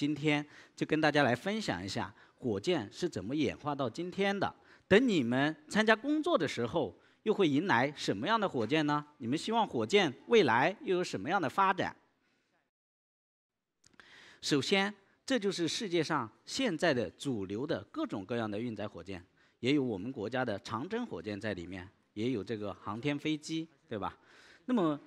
今天就跟大家来分享一下火箭是怎么演化到今天的。等你们参加工作的时候，又会迎来什么样的火箭呢？你们希望火箭未来又有什么样的发展？首先，这就是世界上现在的主流的各种各样的运载火箭，也有我们国家的长征火箭在里面，也有这个航天飞机，对吧？那么，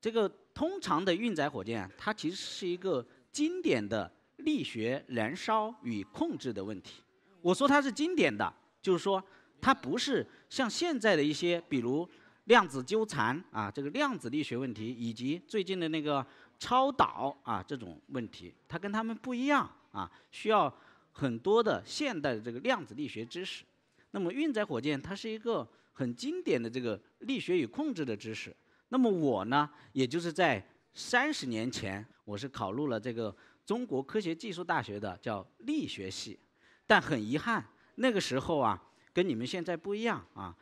这个通常的运载火箭，它其实是一个。经典的力学燃烧与控制的问题，我说它是经典的，就是说它不是像现在的一些，比如量子纠缠啊，这个量子力学问题，以及最近的那个超导啊这种问题，它跟他们不一样啊，需要很多的现代的这个量子力学知识。那么运载火箭它是一个很经典的这个力学与控制的知识。那么我呢，也就是在。三十年前，我是考入了这个中国科学技术大学的，叫力学系，但很遗憾，那个时候啊，跟你们现在不一样啊。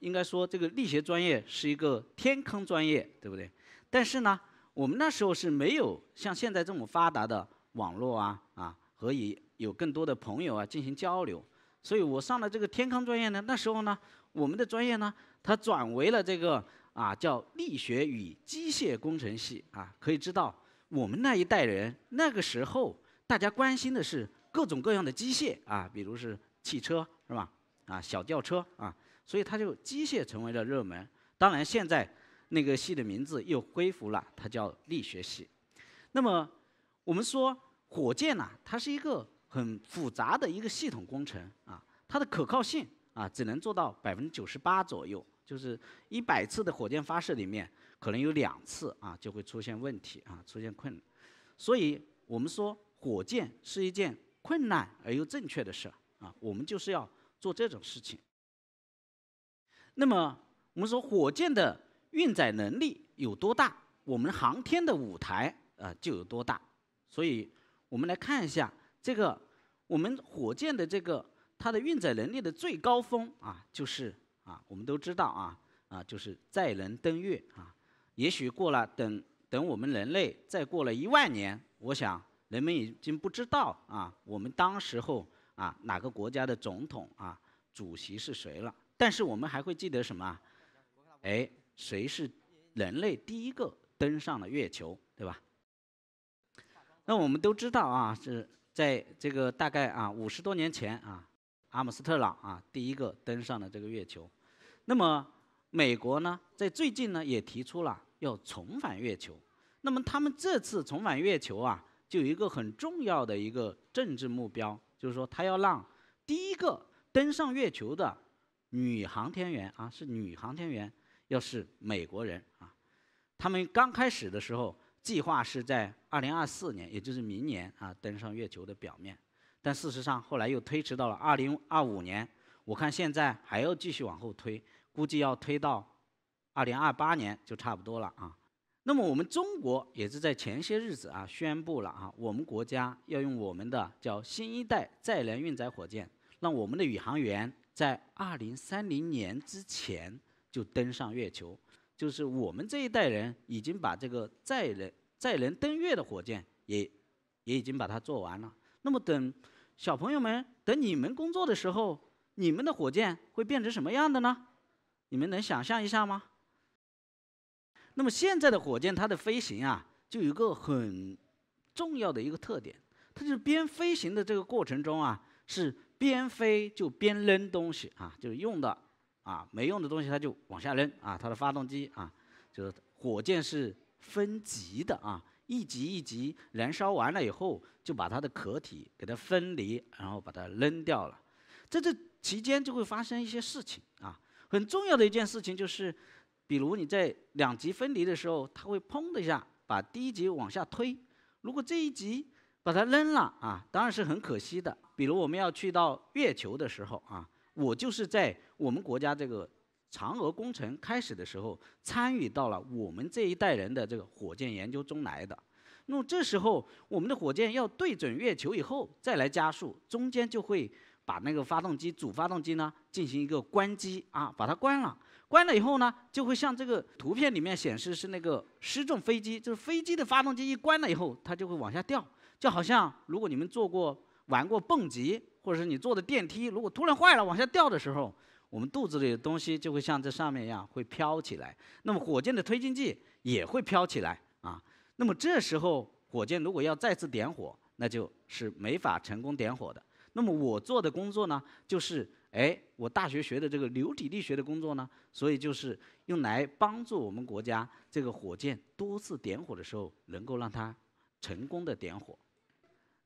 应该说，这个力学专业是一个天坑专业，对不对？但是呢，我们那时候是没有像现在这么发达的网络啊啊，可以有更多的朋友啊进行交流。所以我上了这个天坑专业呢，那时候呢，我们的专业呢，它转为了这个。啊，叫力学与机械工程系啊，可以知道我们那一代人那个时候，大家关心的是各种各样的机械啊，比如是汽车是吧？啊，小轿车啊，所以它就机械成为了热门。当然现在那个系的名字又恢复了，它叫力学系。那么我们说火箭呢，它是一个很复杂的一个系统工程啊，它的可靠性啊，只能做到百分之九十八左右。就是一百次的火箭发射里面，可能有两次啊就会出现问题啊出现困难，所以我们说火箭是一件困难而又正确的事啊，我们就是要做这种事情。那么我们说火箭的运载能力有多大，我们航天的舞台啊就有多大。所以我们来看一下这个我们火箭的这个它的运载能力的最高峰啊就是。啊，我们都知道啊啊，就是载人登月啊。也许过了，等等，我们人类再过了一万年，我想人们已经不知道啊，我们当时候啊哪个国家的总统啊主席是谁了。但是我们还会记得什么？哎，谁是人类第一个登上了月球，对吧？那我们都知道啊，是在这个大概啊五十多年前啊。阿姆斯特朗啊，第一个登上了这个月球。那么，美国呢，在最近呢，也提出了要重返月球。那么，他们这次重返月球啊，就有一个很重要的一个政治目标，就是说，他要让第一个登上月球的女航天员啊，是女航天员，要是美国人啊。他们刚开始的时候，计划是在二零二四年，也就是明年啊，登上月球的表面。但事实上，后来又推迟到了二零二五年。我看现在还要继续往后推，估计要推到二零二八年就差不多了啊。那么我们中国也是在前些日子啊宣布了啊，我们国家要用我们的叫新一代载人运载火箭，让我们的宇航员在二零三零年之前就登上月球。就是我们这一代人已经把这个载人载人登月的火箭也也已经把它做完了。那么等。小朋友们，等你们工作的时候，你们的火箭会变成什么样的呢？你们能想象一下吗？那么现在的火箭，它的飞行啊，就有一个很重要的一个特点，它就是边飞行的这个过程中啊，是边飞就边扔东西啊，就是用的啊没用的东西它就往下扔啊，它的发动机啊，就是火箭是分级的啊。一级一级燃烧完了以后，就把它的壳体给它分离，然后把它扔掉了。在这期间就会发生一些事情啊，很重要的一件事情就是，比如你在两级分离的时候，它会砰的一下把第一级往下推。如果这一级把它扔了啊，当然是很可惜的。比如我们要去到月球的时候啊，我就是在我们国家这个。嫦娥工程开始的时候，参与到了我们这一代人的这个火箭研究中来的。那么这时候，我们的火箭要对准月球以后，再来加速，中间就会把那个发动机主发动机呢进行一个关机啊，把它关了。关了以后呢，就会像这个图片里面显示是那个失重飞机，就是飞机的发动机一关了以后，它就会往下掉，就好像如果你们坐过玩过蹦极，或者是你坐的电梯，如果突然坏了往下掉的时候。我们肚子里的东西就会像这上面一样会飘起来，那么火箭的推进剂也会飘起来啊。那么这时候，火箭如果要再次点火，那就是没法成功点火的。那么我做的工作呢，就是哎，我大学学的这个流体力学的工作呢，所以就是用来帮助我们国家这个火箭多次点火的时候，能够让它成功的点火。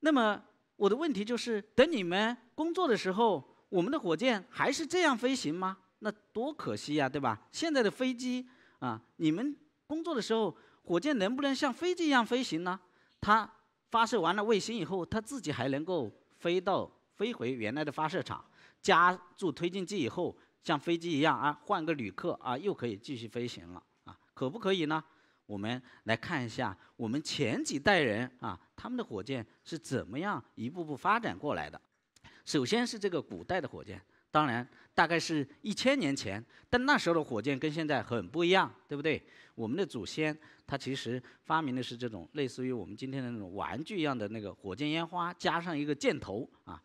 那么我的问题就是，等你们工作的时候。我们的火箭还是这样飞行吗？那多可惜呀，对吧？现在的飞机啊，你们工作的时候，火箭能不能像飞机一样飞行呢？它发射完了卫星以后，它自己还能够飞到飞回原来的发射场，加注推进剂以后，像飞机一样啊，换个旅客啊，又可以继续飞行了啊，可不可以呢？我们来看一下，我们前几代人啊，他们的火箭是怎么样一步步发展过来的。首先是这个古代的火箭，当然大概是一千年前，但那时候的火箭跟现在很不一样，对不对？我们的祖先他其实发明的是这种类似于我们今天的那种玩具一样的那个火箭烟花，加上一个箭头啊。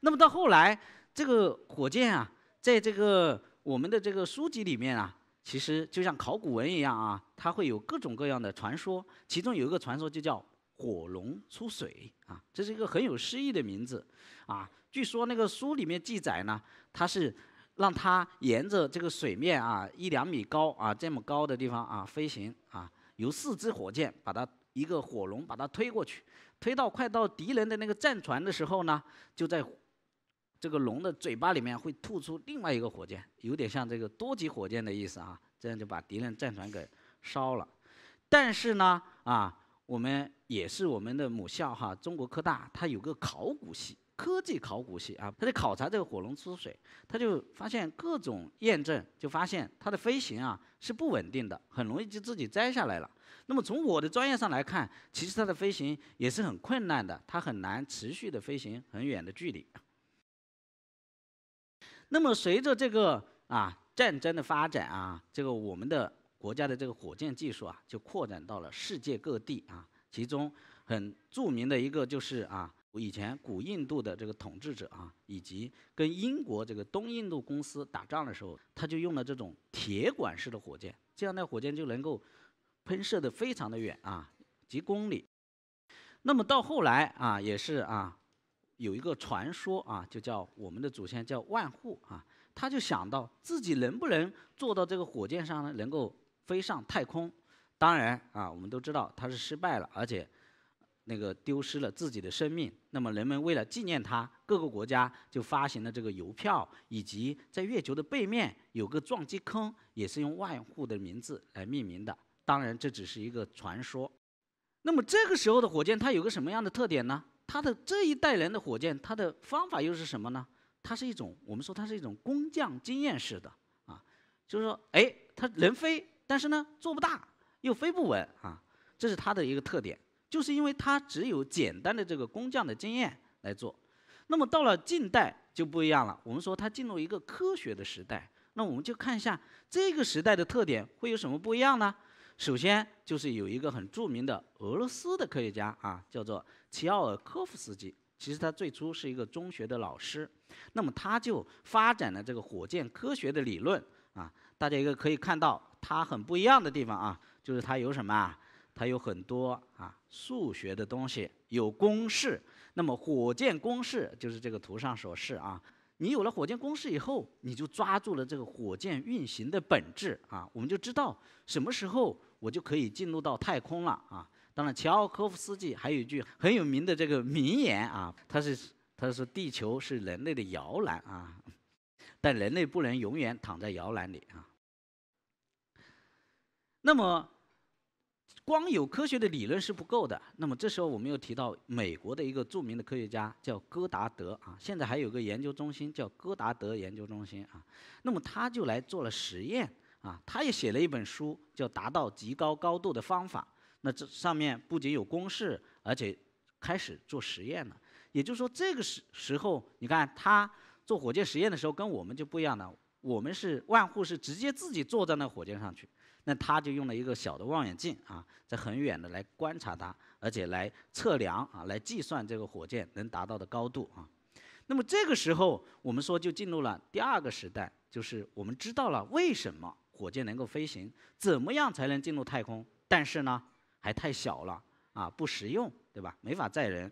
那么到后来，这个火箭啊，在这个我们的这个书籍里面啊，其实就像考古文一样啊，它会有各种各样的传说，其中有一个传说就叫。火龙出水啊，这是一个很有诗意的名字，啊，据说那个书里面记载呢，它是让它沿着这个水面啊一两米高啊这么高的地方啊飞行啊，由四支火箭把它一个火龙把它推过去，推到快到敌人的那个战船的时候呢，就在这个龙的嘴巴里面会吐出另外一个火箭，有点像这个多级火箭的意思啊，这样就把敌人战船给烧了，但是呢啊。我们也是我们的母校哈，中国科大，它有个考古系，科技考古系啊，他就考察这个火龙出水，他就发现各种验证，就发现它的飞行啊是不稳定的，很容易就自己摘下来了。那么从我的专业上来看，其实它的飞行也是很困难的，它很难持续的飞行很远的距离。那么随着这个啊战争的发展啊，这个我们的。国家的这个火箭技术啊，就扩展到了世界各地啊。其中很著名的一个就是啊，以前古印度的这个统治者啊，以及跟英国这个东印度公司打仗的时候，他就用了这种铁管式的火箭。这样的火箭就能够喷射的非常的远啊，几公里。那么到后来啊，也是啊，有一个传说啊，就叫我们的祖先叫万户啊，他就想到自己能不能坐到这个火箭上呢？能够。飞上太空，当然啊，我们都知道他是失败了，而且那个丢失了自己的生命。那么人们为了纪念他，各个国家就发行了这个邮票，以及在月球的背面有个撞击坑，也是用万户的名字来命名的。当然，这只是一个传说。那么这个时候的火箭，它有个什么样的特点呢？它的这一代人的火箭，它的方法又是什么呢？它是一种我们说它是一种工匠经验式的啊，就是说，哎，它能飞。但是呢，做不大，又飞不稳啊，这是它的一个特点，就是因为它只有简单的这个工匠的经验来做。那么到了近代就不一样了，我们说它进入一个科学的时代，那我们就看一下这个时代的特点会有什么不一样呢？首先就是有一个很著名的俄罗斯的科学家啊，叫做齐奥尔科夫斯基。其实他最初是一个中学的老师，那么他就发展了这个火箭科学的理论啊，大家一个可以看到。它很不一样的地方啊，就是它有什么？啊？它有很多啊数学的东西，有公式。那么火箭公式就是这个图上所示啊。你有了火箭公式以后，你就抓住了这个火箭运行的本质啊。我们就知道什么时候我就可以进入到太空了啊。当然，齐奥科夫斯基还有一句很有名的这个名言啊，他是他说地球是人类的摇篮啊，但人类不能永远躺在摇篮里啊。那么，光有科学的理论是不够的。那么这时候，我们又提到美国的一个著名的科学家叫戈达德啊，现在还有个研究中心叫戈达德研究中心啊。那么他就来做了实验啊，他也写了一本书，叫《达到极高高度的方法》。那这上面不仅有公式，而且开始做实验了。也就是说，这个时时候，你看他做火箭实验的时候，跟我们就不一样了。我们是万户是直接自己坐在那火箭上去。那他就用了一个小的望远镜啊，在很远的来观察它，而且来测量啊，来计算这个火箭能达到的高度啊。那么这个时候，我们说就进入了第二个时代，就是我们知道了为什么火箭能够飞行，怎么样才能进入太空，但是呢还太小了啊，不实用，对吧？没法载人，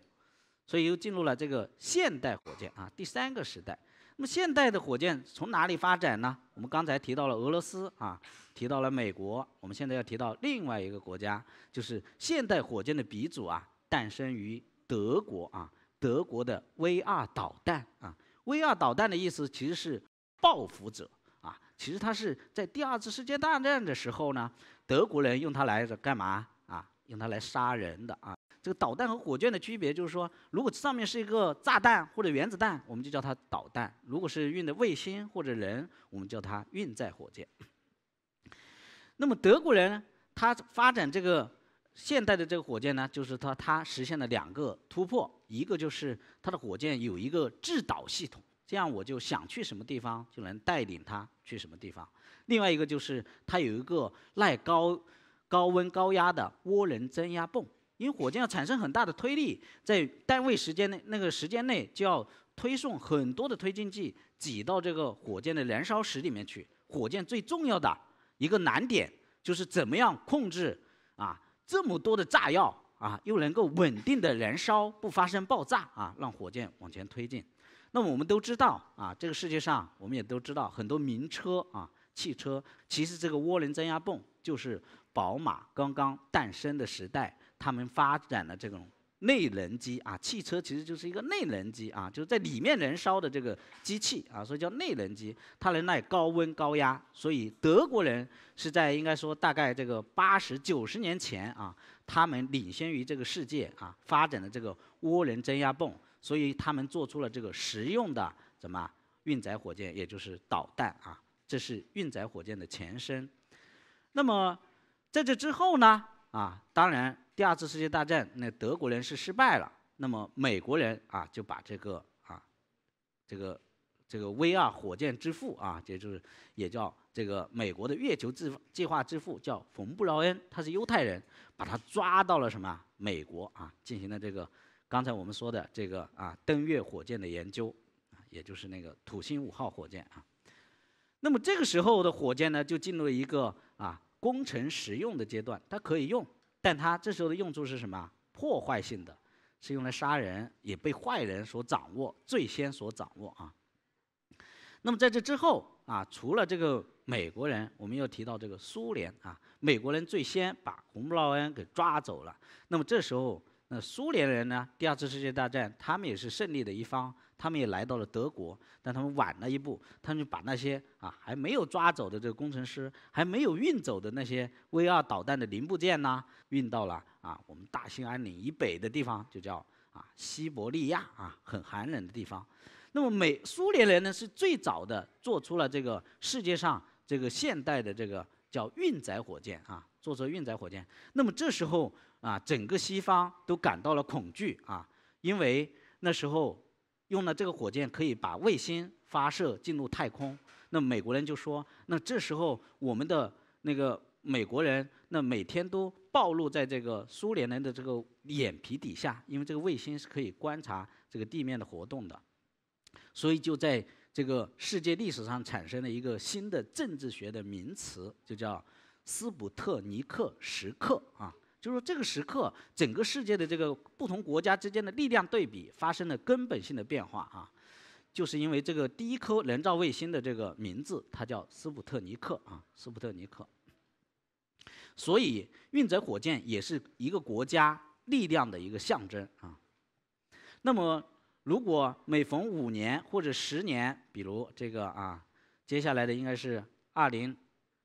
所以又进入了这个现代火箭啊，第三个时代。那么现代的火箭从哪里发展呢？我们刚才提到了俄罗斯啊，提到了美国，我们现在要提到另外一个国家，就是现代火箭的鼻祖啊，诞生于德国啊，德国的 V2 导弹啊，V2 导弹的意思其实是报复者啊，其实它是在第二次世界大战的时候呢，德国人用它来干嘛啊？用它来杀人的啊。这个导弹和火箭的区别就是说，如果上面是一个炸弹或者原子弹，我们就叫它导弹；如果是运的卫星或者人，我们叫它运载火箭。那么德国人他发展这个现代的这个火箭呢，就是他他实现了两个突破：一个就是他的火箭有一个制导系统，这样我就想去什么地方就能带领他去什么地方；另外一个就是它有一个耐高高温高压的涡轮增压泵。因为火箭要产生很大的推力，在单位时间内那个时间内就要推送很多的推进剂，挤到这个火箭的燃烧室里面去。火箭最重要的一个难点就是怎么样控制啊，这么多的炸药啊，又能够稳定的燃烧，不发生爆炸啊，让火箭往前推进。那我们都知道啊，这个世界上我们也都知道很多名车啊，汽车，其实这个涡轮增压泵就是宝马刚刚诞生的时代。他们发展了这种内燃机啊，汽车其实就是一个内燃机啊，就是在里面燃烧的这个机器啊，所以叫内燃机。它能耐高温高压，所以德国人是在应该说大概这个八十九十年前啊，他们领先于这个世界啊，发展的这个涡轮增压泵，所以他们做出了这个实用的怎么运载火箭，也就是导弹啊，这是运载火箭的前身。那么在这之后呢？啊，当然。第二次世界大战，那德国人是失败了。那么美国人啊，就把这个啊，这个这个 V 二火箭之父啊，也就是也叫这个美国的月球计计划之父，叫冯·布劳恩，他是犹太人，把他抓到了什么？美国啊，进行了这个刚才我们说的这个啊登月火箭的研究也就是那个土星五号火箭啊。那么这个时候的火箭呢，就进入了一个啊工程实用的阶段，它可以用。但它这时候的用处是什么？破坏性的，是用来杀人，也被坏人所掌握，最先所掌握啊。那么在这之后啊，除了这个美国人，我们又提到这个苏联啊，美国人最先把洪布劳恩给抓走了。那么这时候，那苏联人呢？第二次世界大战他们也是胜利的一方。他们也来到了德国，但他们晚了一步，他们就把那些啊还没有抓走的这个工程师，还没有运走的那些 V 二导弹的零部件呢，运到了啊我们大兴安岭以北的地方，就叫啊西伯利亚啊很寒冷的地方。那么美苏联人呢是最早的做出了这个世界上这个现代的这个叫运载火箭啊，做出运载火箭。那么这时候啊，整个西方都感到了恐惧啊，因为那时候。用了这个火箭可以把卫星发射进入太空，那美国人就说，那这时候我们的那个美国人，那每天都暴露在这个苏联人的这个眼皮底下，因为这个卫星是可以观察这个地面的活动的，所以就在这个世界历史上产生了一个新的政治学的名词，就叫斯普特尼克时刻啊。就是说这个时刻，整个世界的这个不同国家之间的力量对比发生了根本性的变化啊，就是因为这个第一颗人造卫星的这个名字，它叫斯普特尼克啊，斯普特尼克。所以运载火箭也是一个国家力量的一个象征啊。那么如果每逢五年或者十年，比如这个啊，接下来的应该是二零。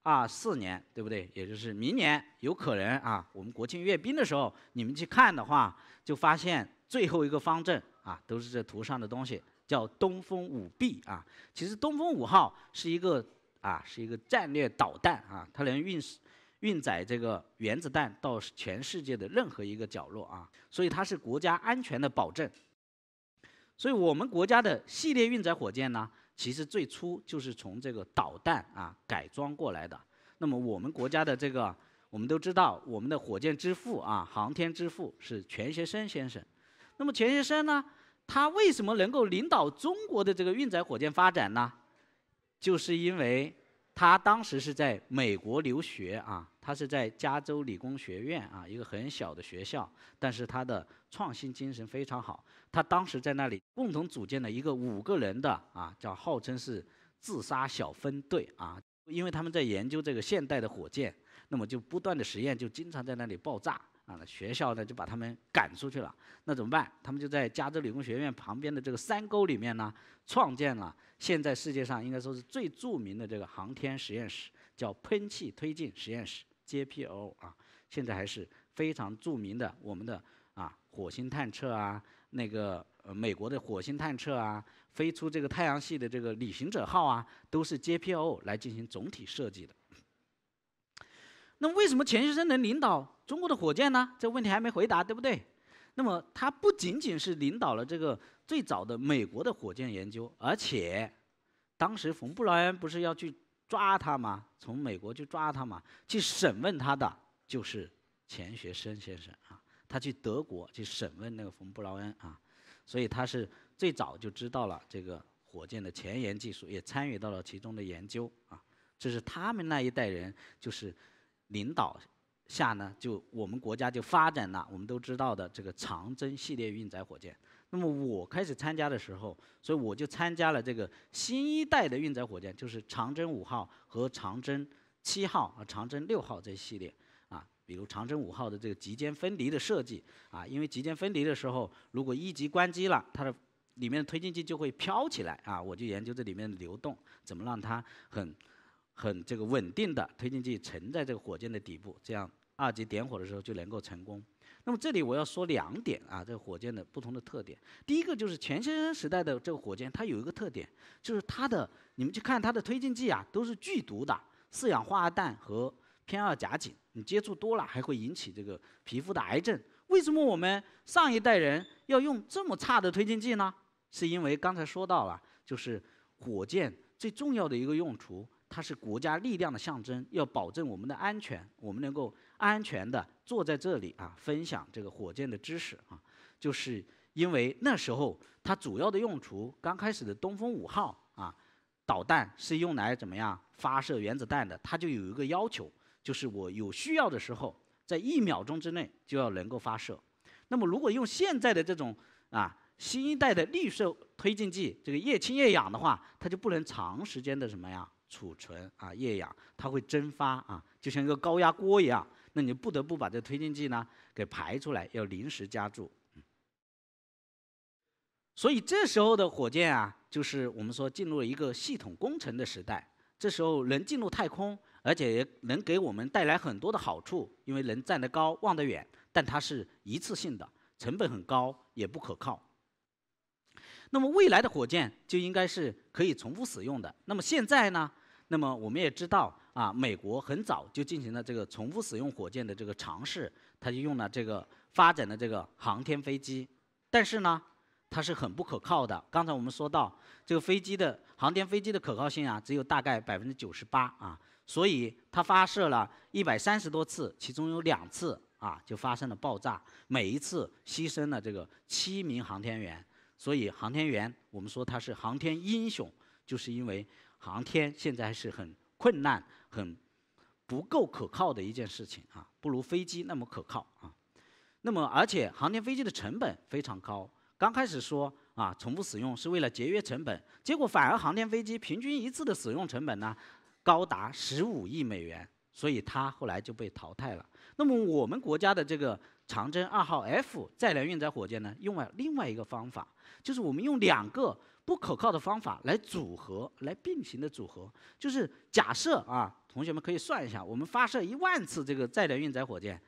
啊，四年对不对？也就是明年有可能啊，我们国庆阅兵的时候，你们去看的话，就发现最后一个方阵啊，都是这图上的东西，叫东风五 B 啊。其实东风五号是一个啊，是一个战略导弹啊，它能运运载这个原子弹到全世界的任何一个角落啊，所以它是国家安全的保证。所以我们国家的系列运载火箭呢？其实最初就是从这个导弹啊改装过来的。那么我们国家的这个，我们都知道，我们的火箭之父啊、航天之父是钱学森先生。那么钱学森呢，他为什么能够领导中国的这个运载火箭发展呢？就是因为他当时是在美国留学啊。他是在加州理工学院啊，一个很小的学校，但是他的创新精神非常好。他当时在那里共同组建了一个五个人的啊，叫号称是自杀小分队啊，因为他们在研究这个现代的火箭，那么就不断的实验，就经常在那里爆炸啊。学校呢就把他们赶出去了，那怎么办？他们就在加州理工学院旁边的这个山沟里面呢，创建了现在世界上应该说是最著名的这个航天实验室，叫喷气推进实验室。JPO 啊，现在还是非常著名的。我们的啊，火星探测啊，那个呃，美国的火星探测啊，飞出这个太阳系的这个旅行者号啊，都是 JPO 来进行总体设计的。那为什么钱学森能领导中国的火箭呢？这问题还没回答，对不对？那么他不仅仅是领导了这个最早的美国的火箭研究，而且当时冯布劳恩不是要去。抓他嘛，从美国去抓他嘛，去审问他的就是钱学森先生啊，他去德国去审问那个冯·布劳恩啊，所以他是最早就知道了这个火箭的前沿技术，也参与到了其中的研究啊，这是他们那一代人就是领导下呢，就我们国家就发展了我们都知道的这个长征系列运载火箭。那么我开始参加的时候，所以我就参加了这个新一代的运载火箭，就是长征五号和长征七号啊、长征六号这系列啊，比如长征五号的这个级间分离的设计啊，因为极间分离的时候，如果一级关机了，它的里面的推进剂就会飘起来啊，我就研究这里面的流动怎么让它很很这个稳定的推进剂沉在这个火箭的底部，这样二级点火的时候就能够成功。那么这里我要说两点啊，这个火箭的不同的特点。第一个就是前生时代的这个火箭，它有一个特点，就是它的你们去看它的推进剂啊，都是剧毒的四氧化二氮和偏二甲肼，你接触多了还会引起这个皮肤的癌症。为什么我们上一代人要用这么差的推进剂呢？是因为刚才说到了，就是火箭最重要的一个用途，它是国家力量的象征，要保证我们的安全，我们能够。安全的坐在这里啊，分享这个火箭的知识啊，就是因为那时候它主要的用途，刚开始的东风五号啊，导弹是用来怎么样发射原子弹的，它就有一个要求，就是我有需要的时候，在一秒钟之内就要能够发射。那么如果用现在的这种啊新一代的绿色推进剂，这个液氢液氧的话，它就不能长时间的什么呀储存啊液氧，它会蒸发啊，就像一个高压锅一样。那你不得不把这推进剂呢给排出来，要临时加注。所以这时候的火箭啊，就是我们说进入了一个系统工程的时代。这时候能进入太空，而且也能给我们带来很多的好处，因为能站得高、望得远。但它是一次性的，成本很高，也不可靠。那么未来的火箭就应该是可以重复使用的。那么现在呢？那么我们也知道啊，美国很早就进行了这个重复使用火箭的这个尝试，他就用了这个发展的这个航天飞机，但是呢，它是很不可靠的。刚才我们说到这个飞机的航天飞机的可靠性啊，只有大概百分之九十八啊，所以它发射了一百三十多次，其中有两次啊就发生了爆炸，每一次牺牲了这个七名航天员，所以航天员我们说他是航天英雄，就是因为。航天现在是很困难、很不够可靠的一件事情啊，不如飞机那么可靠啊。那么，而且航天飞机的成本非常高。刚开始说啊，重复使用是为了节约成本，结果反而航天飞机平均一次的使用成本呢，高达十五亿美元，所以它后来就被淘汰了。那么，我们国家的这个。长征二号 F 载人运载火箭呢，用了另外一个方法，就是我们用两个不可靠的方法来组合，来并行的组合。就是假设啊，同学们可以算一下，我们发射一万次这个载人运载火箭，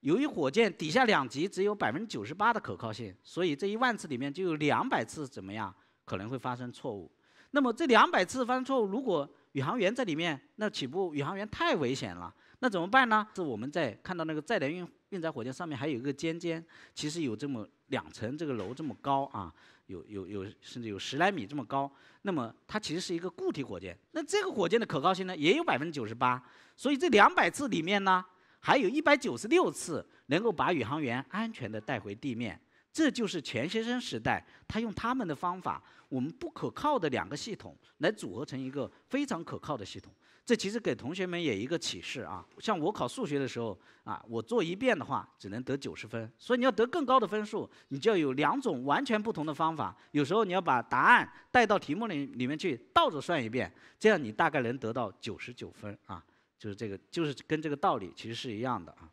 由于火箭底下两级只有百分之九十八的可靠性，所以这一万次里面就有两百次怎么样可能会发生错误。那么这两百次发生错误，如果宇航员在里面，那岂不宇航员太危险了？那怎么办呢？是我们在看到那个载人运运载火箭上面还有一个尖尖，其实有这么两层这个楼这么高啊，有有有甚至有十来米这么高。那么它其实是一个固体火箭，那这个火箭的可靠性呢也有百分之九十八，所以这两百次里面呢，还有一百九十六次能够把宇航员安全的带回地面。这就是钱学森时代，他用他们的方法，我们不可靠的两个系统来组合成一个非常可靠的系统。这其实给同学们也一个启示啊。像我考数学的时候啊，我做一遍的话只能得九十分，所以你要得更高的分数，你就要有两种完全不同的方法。有时候你要把答案带到题目里里面去倒着算一遍，这样你大概能得到九十九分啊。就是这个，就是跟这个道理其实是一样的啊。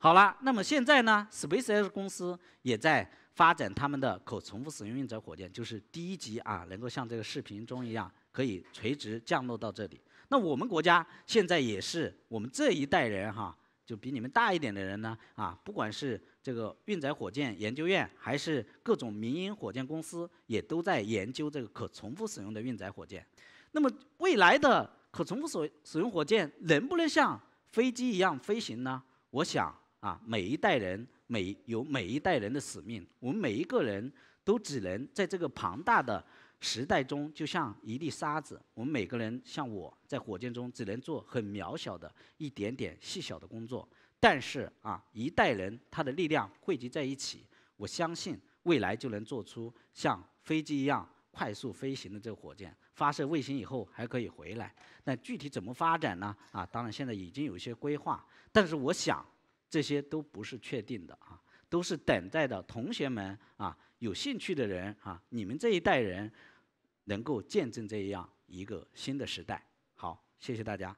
好了，那么现在呢？SpaceX 公司也在发展他们的可重复使用运载火箭，就是第一级啊，能够像这个视频中一样，可以垂直降落到这里。那我们国家现在也是，我们这一代人哈，就比你们大一点的人呢啊，不管是这个运载火箭研究院，还是各种民营火箭公司，也都在研究这个可重复使用的运载火箭。那么未来的可重复使使用火箭能不能像飞机一样飞行呢？我想。啊，每一代人每有每一代人的使命。我们每一个人都只能在这个庞大的时代中，就像一粒沙子。我们每个人像我在火箭中，只能做很渺小的一点点细小的工作。但是啊，一代人他的力量汇集在一起，我相信未来就能做出像飞机一样快速飞行的这个火箭。发射卫星以后还可以回来。那具体怎么发展呢？啊，当然现在已经有一些规划，但是我想。这些都不是确定的啊，都是等待的。同学们啊，有兴趣的人啊，你们这一代人能够见证这样一个新的时代。好，谢谢大家。